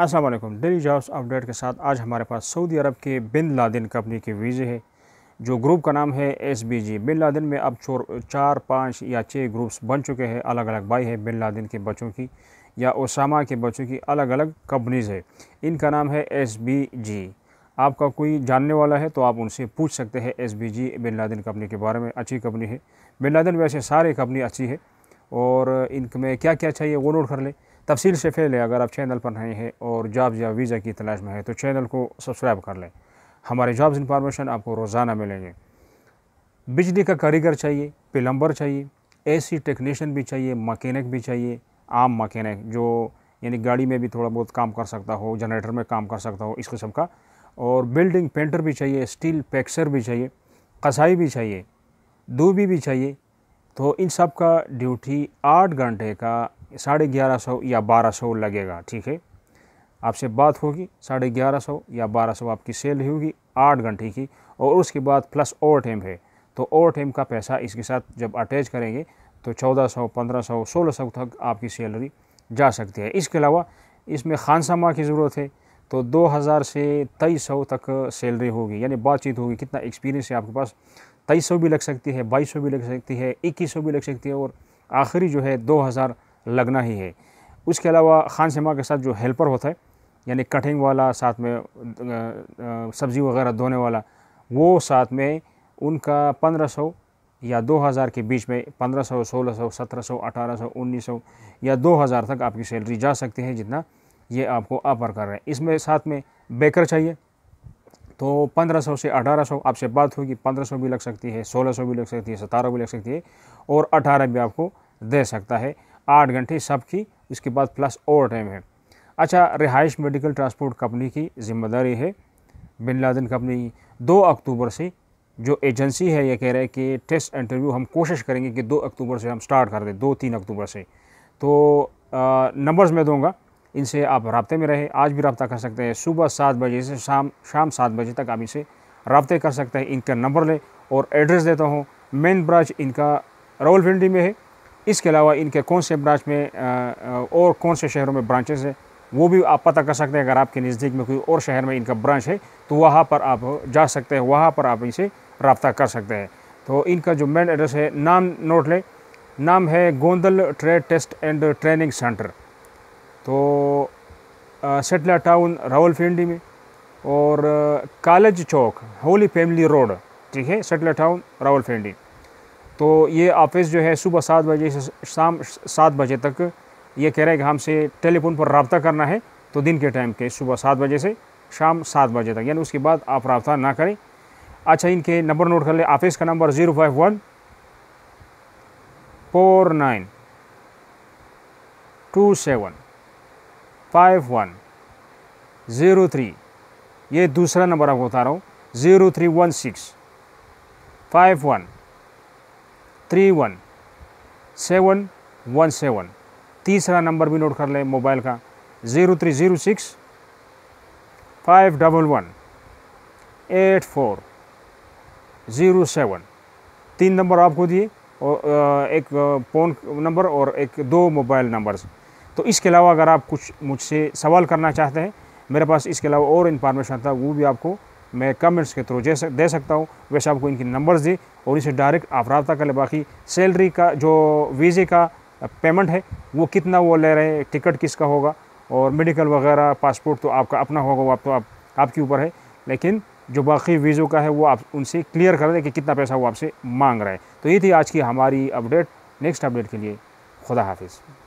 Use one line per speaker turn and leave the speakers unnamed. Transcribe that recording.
Aslam daily jobs update के साथ आज हमारे पास सऊदी अरब के बिन लादिन कंपनी के वीज़े है जो ग्रुप का नाम है S B G bin Laden में अब चोर चार पाँच या छः ग्रुप्स बन चुके हैं अलग अलग बाई है बिन लादिन के बच्चों की या ओसामा के बच्चों की अलग अलग कंपनीज़ है इनका नाम है एस बी जी आपका कोई जानने वाला है तो आप उनसे पूछ सकते हैं S B G bin Laden company के बारे में अच्छी कंपनी है बिन लादिन वैसे सारे कंपनी अच्छी है और इनमें क्या क्या चाहिए वो नोट कर लें तफसील से पहले अगर आप चैनल पर नए हैं और जॉब्स या वीज़ा की तलाश में है तो चैनल को सब्सक्राइब कर लें हमारे जॉब्स इंफॉर्मेशन आपको रोज़ाना मिलेंगे बिजली का कारीगर चाहिए प्लम्बर चाहिए एसी टेक्नीशियन भी चाहिए मकैनिक भी चाहिए आम मकैनिक जो यानी गाड़ी में भी थोड़ा बहुत काम कर सकता हो जनरेटर में काम कर सकता हो इस किस्म का और बिल्डिंग पेंटर भी चाहिए स्टील पैक्सर भी चाहिए कसाई भी चाहिए दूबी भी चाहिए तो इन सब का ड्यूटी आठ घंटे का साढ़े ग्यारह सौ या बारह सौ लगेगा ठीक है आपसे बात होगी साढ़े ग्यारह सौ या बारह सौ आपकी सेल होगी आठ घंटे की और उसके बाद प्लस ओवर टाइम है तो ओवर टाइम का पैसा इसके साथ जब अटैच करेंगे तो चौदह सौ पंद्रह सौ सोलह सौ तक आपकी सैलरी जा सकती है इसके अलावा इसमें खानसामा की ज़रूरत है तो 2000 से तेईस सौ तक सैलरी होगी यानी बातचीत होगी कितना एक्सपीरियंस है आपके पास तेईस सौ भी लग सकती है बाईस सौ भी लग सकती है इक्कीस सौ भी लग सकती है और आखिरी जो है दो हज़ार लगना ही है उसके अलावा खान सिमा के साथ जो हेल्पर होता है यानी कटिंग वाला साथ में सब्ज़ी वगैरह धोने वाला वो साथ में उनका पंद्रह सौ या दो हज़ार के बीच में पंद्रह सौ सोलह सौ सत्रह सौ अठारह सौ उन्नीस सौ या दो हज़ार तक आपकी सैलरी जा सकती है जितना ये आपको ऑफर कर रहे हैं इसमें साथ में बेकर चाहिए तो 1500 से 1800 आपसे बात होगी 1500 भी लग सकती है 1600 भी लग सकती है सतारह भी लग सकती है और अठारह भी आपको दे सकता है आठ घंटे सबकी इसके बाद प्लस ओवर टाइम है अच्छा रिहाइश मेडिकल ट्रांसपोर्ट कंपनी की जिम्मेदारी है बिन लादन कंपनी दो अक्टूबर से जो एजेंसी है ये कह रहे हैं कि टेस्ट इंटरव्यू हम कोशिश करेंगे कि दो अक्टूबर से हम स्टार्ट कर दें दो तीन अक्टूबर से तो नंबर्स मैं दूंगा इनसे आप रबते में रहें आज भी रबता कर सकते हैं सुबह सात बजे से शाम शाम सात बजे तक आप इनसे रबते कर सकते हैं इनका नंबर लें और एड्रेस देता हूँ मेन ब्रांच इनका रावलपिंडी में है इसके अलावा इनके कौन से ब्रांच में और कौन से शहरों में ब्रांचेस हैं वो भी आप पता कर सकते हैं अगर आपके नज़दीक में कोई और शहर में इनका ब्रांच है तो वहाँ पर आप जा सकते हैं वहाँ पर आप इनसे रबता कर सकते हैं तो इनका जो मेन एड्रेस है नाम नोट लें नाम है Gondal trade test and training centre तो सेटला टाउन रावलपिंडी में और कॉलेज चौक होली फैमिली रोड ठीक है सेटला टाउन फिंडी तो ये ऑफिस जो है सुबह सात बजे से शाम सात बजे तक ये कह रहे हैं कि हमसे टेलीफोन पर रबता करना है तो दिन के टाइम के सुबह सात बजे से शाम सात बजे तक यानी उसके बाद आप रबता ना करें अच्छा इनके नंबर नोट कर लें ऑफिस का number zero five one four nine two seven five one zero three ये दूसरा नंबर आपको बता रहा हूँ zero three one six five one three one seven one seven तीसरा नंबर भी नोट कर लें मोबाइल का zero three zero six five double one eight four zero seven तीन नंबर आपको दिए और एक फ़ोन नंबर और एक दो मोबाइल नंबर्स तो इसके अलावा अगर आप कुछ मुझसे सवाल करना चाहते हैं मेरे पास इसके अलावा और इन्फॉर्मेशन था वो भी आपको मैं कमेंट्स के थ्रू दे सकता हूँ वैसे आपको इनके नंबर्स दी और इसे डायरेक्ट आप रबता कर ले बाकी सैलरी का जो वीज़े का पेमेंट है वो कितना वो ले रहे हैं टिकट किसका होगा और मेडिकल वगैरह पासपोर्ट तो आपका अपना होगा वो आप तो आप आपके ऊपर है लेकिन जो बाकी वीज़ों का है वो आप उनसे क्लियर कर दें कि कितना पैसा वो आपसे मांग रहे हैं तो ये थी आज की हमारी अपडेट नेक्स्ट अपडेट के लिए खुदा हाफिज़